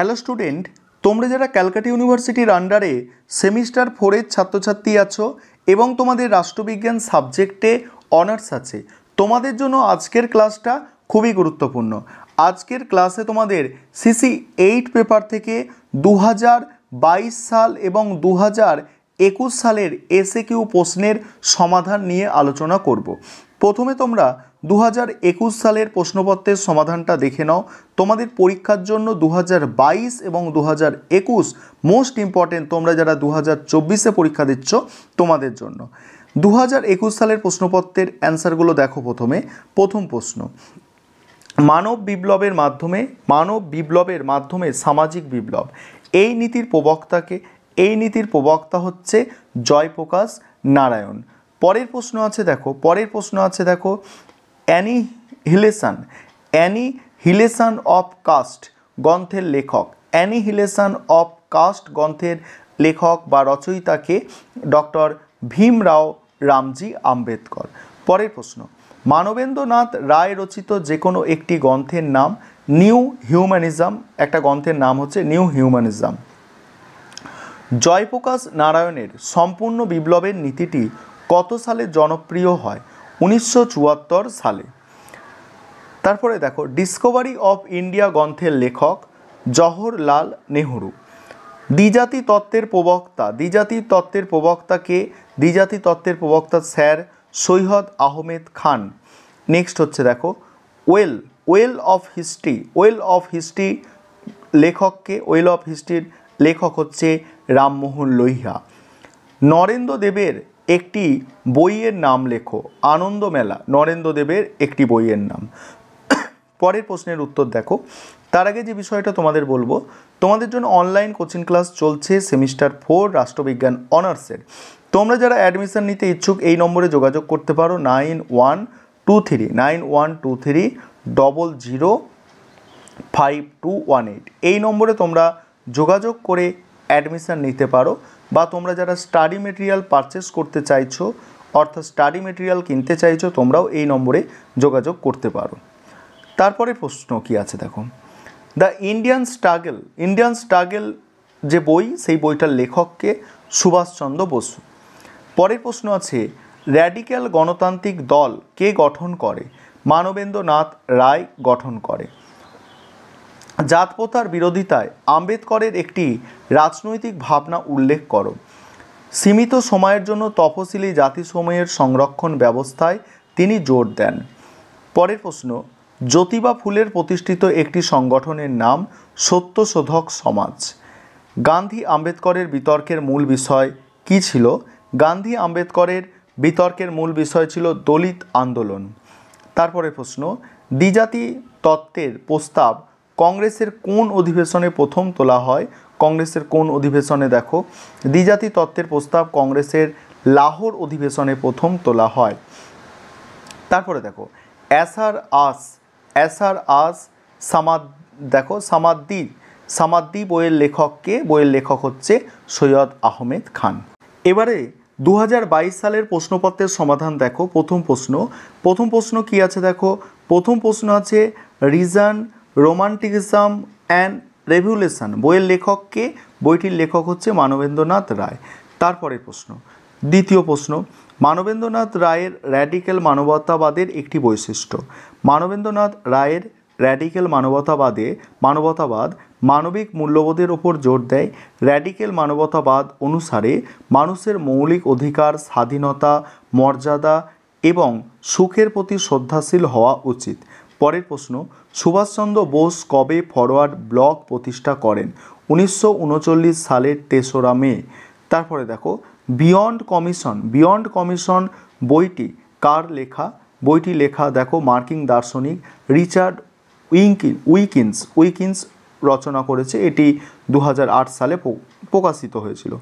hello student তোমরা যারা ক্যালকাটা ইউনিভার্সিটির আন্ডারে সেমিস্টার ফোরের ছাত্রছাত্রী আছো এবং তোমাদের রাষ্ট্রবিজ্ঞান সাবজেক্টে অনার্স আছে তোমাদের জন্য আজকের ক্লাসটা খুবই গুরুত্বপূর্ণ আজকের ক্লাসে তোমাদের সিসি এইট পেপার থেকে দু সাল এবং দু একুশ সালের এসে কিউ প্রশ্নের সমাধান নিয়ে আলোচনা করব প্রথমে তোমরা দু সালের প্রশ্নপত্রের সমাধানটা দেখে নাও তোমাদের পরীক্ষার জন্য দু এবং দু মোস্ট ইম্পর্টেন্ট তোমরা যারা দু হাজার পরীক্ষা দিচ্ছ তোমাদের জন্য দু সালের প্রশ্নপত্রের অ্যান্সারগুলো দেখো প্রথমে প্রথম প্রশ্ন মানব বিপ্লবের মাধ্যমে মানব বিপ্লবের মাধ্যমে সামাজিক বিপ্লব এই নীতির প্রবক্তাকে এই নীতির প্রবক্তা হচ্ছে জয়প্রকাশ নারায়ণ পরের প্রশ্ন আছে দেখো পরের প্রশ্ন আছে দেখো অ্যানি অ্যানিহিলেশান অফ কাস্ট গ্রন্থের লেখক অ্যানিহিলেশান অফ কাস্ট গ্রন্থের লেখক বা রচয়িতাকে ডক্টর ভীমরাও রামজি আম্বেদকর পরের প্রশ্ন মানবেন্দ্রনাথ রায় রচিত যে কোনো একটি গ্রন্থের নাম নিউ হিউম্যানিজম একটা গ্রন্থের নাম হচ্ছে নিউ হিউম্যানিজম জয়প্রকাশ নারায়ণের সম্পূর্ণ বিপ্লবের নীতিটি কত সালে জনপ্রিয় হয় উনিশশো সালে তারপরে দেখো ডিসকভারি অফ ইন্ডিয়া গ্রন্থের লেখক জহরলাল নেহরু দ্বিজাতি তত্ত্বের প্রবক্তা দ্বিজাতি তত্ত্বের প্রবক্তাকে দ্বিজাতি তত্ত্বের প্রবক্তা স্যার সৈয়দ আহমেদ খান নেক্সট হচ্ছে দেখো wail wail of history wail of history লেখককে ওয়েল অফ হিস্ট্রির লেখক হচ্ছে রামমোহন লোহিয়া নরেন্দ্র দেবের একটি বইয়ের নাম লেখো আনন্দমেলা নরেন্দ্রদেবের একটি বইয়ের নাম পরের প্রশ্নের উত্তর দেখো তার আগে যে বিষয়টা তোমাদের বলবো তোমাদের জন্য অনলাইন কোচিং ক্লাস চলছে সেমিস্টার ফোর রাষ্ট্রবিজ্ঞান অনার্সের তোমরা যারা অ্যাডমিশন নিতে ইচ্ছুক এই নম্বরে যোগাযোগ করতে পারো nine one two three nine one two three double zero five two one eight এই নম্বরে তোমরা যোগাযোগ করে অ্যাডমিশান নিতে পারো বা তোমরা যারা স্টাডি মেটেরিয়াল পারচেস করতে চাইছো অর্থাৎ স্টাডি মেটেরিয়াল কিনতে চাইছো তোমরাও এই নম্বরে যোগাযোগ করতে পারো তারপরে প্রশ্ন কি আছে দেখো the Indian struggle Indian struggle যে বই সেই বইটার লেখককে সুভাষচন্দ্র বসু পরের প্রশ্ন আছে র্যাডিক্যাল গণতান্ত্রিক দল কে গঠন করে মানবেন্দ্রনাথ রায় গঠন করে জাতপ্রথার বিরোধিতায় আম্বেদকরের একটি রাজনৈতিক ভাবনা উল্লেখ করো সীমিত সময়ের জন্য তফসিলি জাতিসমূহের সংরক্ষণ ব্যবস্থায় তিনি জোর দেন পরের প্রশ্ন জ্যোতিবা ফুলের প্রতিষ্ঠিত একটি সংগঠনের নাম সত্যশোধক সমাজ গান্ধী আম্বেদকরের বিতর্কের মূল বিষয় কি ছিল গান্ধী আম্বেদকরের বিতর্কের মূল বিষয় ছিল দলিত আন্দোলন তারপরে প্রশ্ন দ্বিজাতি তত্ত্বের প্রস্তাব কংগ্রেসের কোন অধিবেশনে প্রথম তোলা হয় কংগ্রেসের কোন অধিবেশনে দেখো দ্বিজাতি তত্ত্বের প্রস্তাব কংগ্রেসের লাহোর অধিবেশনে প্রথম তোলা হয় তারপরে দেখো অ্যাসার আস অ্যাসার আস সামাদ দেখো সামাদ্দি সামাদ্দি বইয়ের লেখককে বইয়ের লেখক হচ্ছে সৈয়দ আহমেদ খান এবারে দু সালের প্রশ্নপত্রের সমাধান দেখো প্রথম প্রশ্ন প্রথম প্রশ্ন কি আছে দেখো প্রথম প্রশ্ন আছে রিজান রোমান্টিকিজম অ্যান্ড রেভিউলেশন বইয়ের লেখককে বইটির লেখক হচ্ছে মানবেন্দ্রনাথ রায় তারপরের প্রশ্ন দ্বিতীয় প্রশ্ন মানবেন্দ্রনাথ রায়ের র্যাডিক্যাল মানবতাবাদের একটি বৈশিষ্ট্য মানবেন্দ্রনাথ রায়ের র্যাডিক্যাল মানবতাবাদে মানবতাবাদ মানবিক মূল্যবোধের ওপর জোর দেয় র্যাডিক্যাল মানবতাবাদ অনুসারে মানুষের মৌলিক অধিকার স্বাধীনতা মর্যাদা এবং সুখের প্রতি শ্রদ্ধাশীল হওয়া উচিত পরের প্রশ্ন সুভাষচন্দ্র বোস কবে ফরওয়ার্ড ব্লক প্রতিষ্ঠা করেন উনিশশো সালের তেসরা মে তারপরে দেখো বিয়ন্ড কমিশন বিয়ন্ড কমিশন বইটি কার লেখা বইটি লেখা দেখো মার্কিন দার্শনিক রিচার্ড উইঙ্কি উইকিন্স উইকিন্স রচনা করেছে এটি দু সালে প্রকাশিত হয়েছিল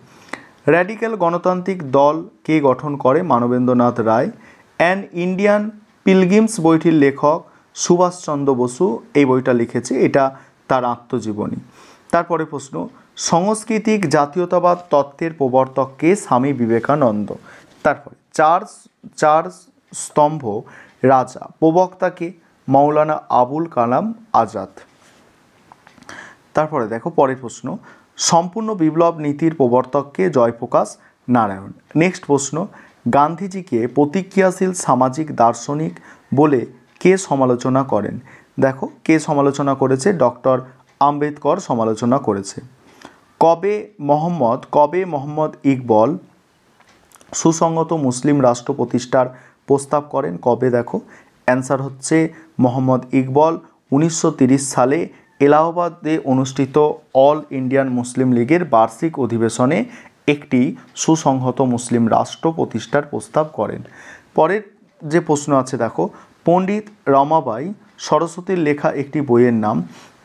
র্যাডিক্যাল গণতান্ত্রিক দল কে গঠন করে Manabendranath Roy an Indian pilgrims বইটির লেখক সুভাষচন্দ্র বসু এই বইটা লিখেছে এটা তার আত্মজীবনী তারপরে প্রশ্ন সংস্কৃতিক জাতীয়তাবাদ তত্ত্বের প্রবর্তক কে স্বামী বিবেকানন্দ তারপরে চার চার স্তম্ভ রাজা প্রবক্তাকে মৌলানা আবুল কালাম আজাদ তারপরে দেখো পরের প্রশ্ন সম্পূর্ণ বিপ্লব নীতির প্রবর্তককে জয়প্রকাশ নারায়ণ নেক্সট প্রশ্ন গান্ধীজিকে প্রতিক্রিয়াশীল সামাজিক দার্শনিক বলে কে সমালোচনা করেন দেখো কে সমালোচনা করেছে ডক্টর আম্বেদকর সমালোচনা করেছে কবে মোহাম্মদ কবে মোহাম্মদ ইকবল সুসংগত মুসলিম রাষ্ট্র প্রতিষ্ঠার প্রস্তাব করেন কবে দেখো অ্যান্সার হচ্ছে মোহাম্মদ ইকবল উনিশশো সালে এলাহাবাদে অনুষ্ঠিত অল ইন্ডিয়ান মুসলিম লীগের বার্ষিক অধিবেশনে একটি সুসংহত মুসলিম রাষ্ট্র প্রতিষ্ঠার প্রস্তাব করেন পরের যে প্রশ্ন আছে দেখো পণ্ডিত রমাবাই সরস্বতীর লেখা একটি বইয়ের নাম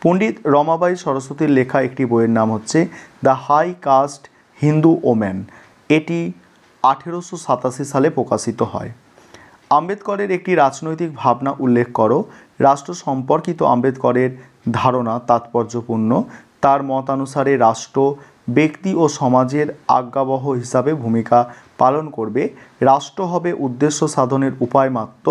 পণ্ডিত রমাবাই সরস্বতীর লেখা একটি বইয়ের নাম হচ্ছে the high caste Hindu woman এটি আঠেরোশো সাতাশি সালে প্রকাশিত হয় আম্বেদকরের একটি রাজনৈতিক ভাবনা উল্লেখ করো রাষ্ট্র সম্পর্কিত আম্বেদকরের ধারণা তাৎপর্যপূর্ণ তার মতানুসারে রাষ্ট্র ব্যক্তি ও সমাজের আজ্ঞাবহ হিসাবে ভূমিকা পালন করবে রাষ্ট্র হবে উদ্দেশ্য সাধনের উপায় মাত্র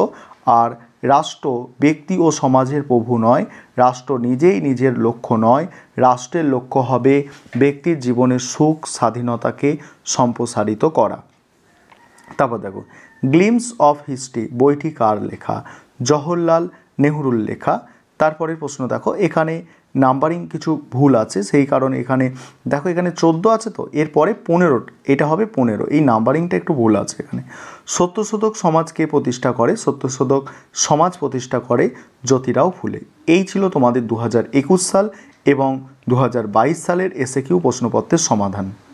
আর রাষ্ট্র ব্যক্তি ও সমাজের প্রভু নয় রাষ্ট্র নিজেই নিজের লক্ষ্য নয় রাষ্ট্রের লক্ষ্য হবে ব্যক্তির জীবনের সুখ স্বাধীনতাকে সম্প্রসারিত করা তারপর দেখো গ্লিমস অফ হিস্ট্রি বইটি কার লেখা জওহরলাল নেহরুর লেখা তারপরের প্রশ্ন দেখো এখানে নাম্বারিং কিছু ভুল আছে সেই কারণে এখানে দেখো এখানে চোদ্দো আছে তো এরপরে পনেরো এটা হবে পনেরো এই নাম্বারিংটা একটু ভুল আছে এখানে সত্যশোধক সমাজকে প্রতিষ্ঠা করে সত্যশোধক সমাজ প্রতিষ্ঠা করে জ্যোতিরাও ফুলে এই ছিল তোমাদের দু সাল এবং দু সালের এসএ কিউ প্রশ্নপত্রের সমাধান